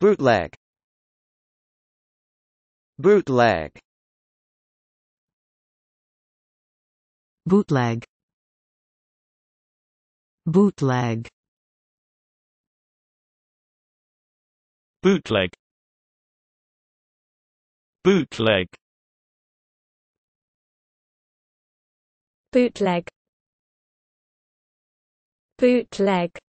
Bootleg Bootleg Bootleg Bootleg Bootleg Bootleg Bootleg Bootleg